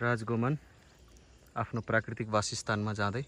राजगोमन आफ्नो प्राकृतिक वासस्थानमा जाँदै